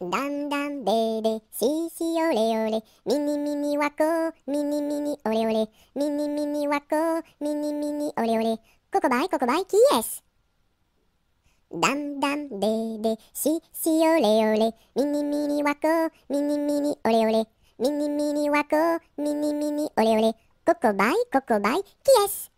だんだんべーべー、ししオれおれ、みニみにわこ、みにみにおれおれ、みにみにわこ、みニみニおれおれ、ここばいここばいキーエスだんだんでーで、ししオれおれ、みニみにわこ、みにみにおれおれ、みにみにわこ、ミニミニおれおれ、ここばいここばいキーエス